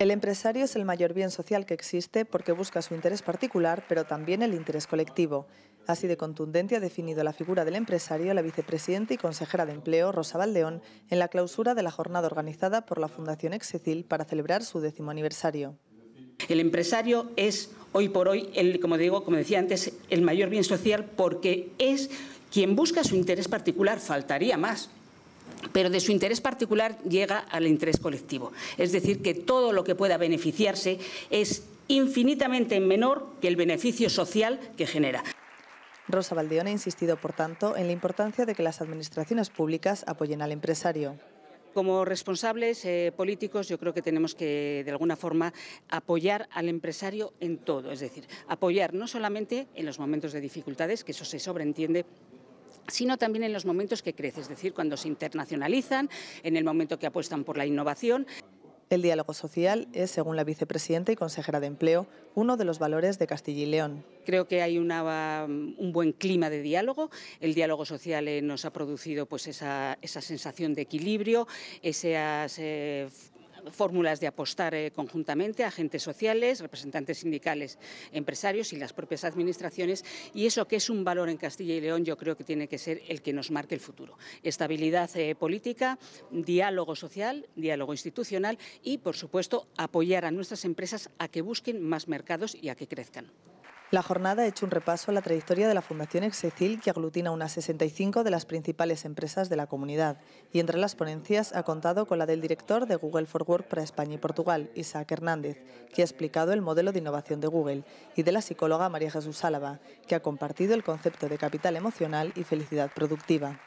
El empresario es el mayor bien social que existe porque busca su interés particular, pero también el interés colectivo. Así de contundente ha definido la figura del empresario la vicepresidenta y consejera de empleo, Rosa Valdeón, en la clausura de la jornada organizada por la Fundación Excecil para celebrar su décimo aniversario. El empresario es hoy por hoy, el, como, digo, como decía antes, el mayor bien social porque es quien busca su interés particular, faltaría más pero de su interés particular llega al interés colectivo. Es decir, que todo lo que pueda beneficiarse es infinitamente menor que el beneficio social que genera. Rosa Valdeón ha insistido, por tanto, en la importancia de que las administraciones públicas apoyen al empresario. Como responsables eh, políticos yo creo que tenemos que, de alguna forma, apoyar al empresario en todo, es decir, apoyar no solamente en los momentos de dificultades, que eso se sobreentiende, sino también en los momentos que crece, es decir, cuando se internacionalizan, en el momento que apuestan por la innovación. El diálogo social es, según la vicepresidenta y consejera de Empleo, uno de los valores de Castilla y León. Creo que hay un buen clima de diálogo. El diálogo social eh, nos ha producido pues, esa, sensación de equilibrio, esas eh, fórmulas de apostar conjuntamente eh, conjuntamente, agentes sociales, representantes sindicales, empresarios y las propias administraciones. Y eso que es un valor en Castilla y León, yo creo que tiene que ser el que nos marque el futuro. Estabilidad eh, política, diálogo social, diálogo institucional y, por supuesto, apoyar a nuestras empresas a que busquen más mercados y a que crezcan. La jornada ha hecho un repaso a la trayectoria de la Fundación Execil, que aglutina unas 65 de las principales empresas de la comunidad, y entre las ponencias ha contado con la del director de Google for Work para España y Portugal, Isaac Hernández, que ha explicado el modelo de innovación de Google, y de la psicóloga María Jesús Álava, que ha compartido el concepto de capital emocional y felicidad productiva.